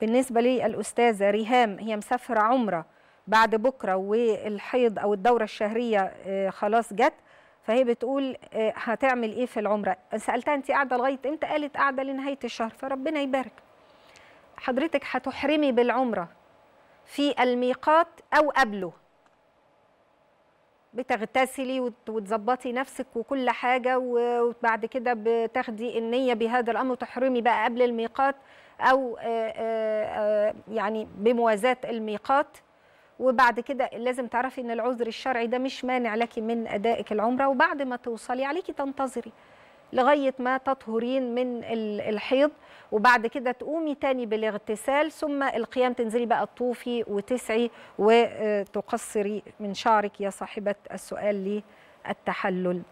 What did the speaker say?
بالنسبة للأستاذة ريهام هي مسافرة عمرة بعد بكرة والحيض أو الدورة الشهرية آه، خلاص جت فهي بتقول آه، هتعمل إيه في العمرة سألتها أنت قاعدة لغاية إمتى قالت قاعدة لنهاية الشهر فربنا يبارك حضرتك هتحرمي بالعمرة في الميقات أو قبله بتغتسلي وتظبطي نفسك وكل حاجه وبعد كده بتاخدي النيه بهذا الامر وتحرمي بقى قبل الميقات او آه، آه، آه، يعني بموازاه الميقات وبعد كده لازم تعرفي ان العذر الشرعي ده مش مانع لك من ادائك العمره وبعد ما توصلي عليكي تنتظري لغايه ما تطهرين من الحيض وبعد كده تقومي تاني بالاغتسال ثم القيام تنزلي بقى تطوفي وتسعي وتقصري من شعرك يا صاحبه السؤال للتحلل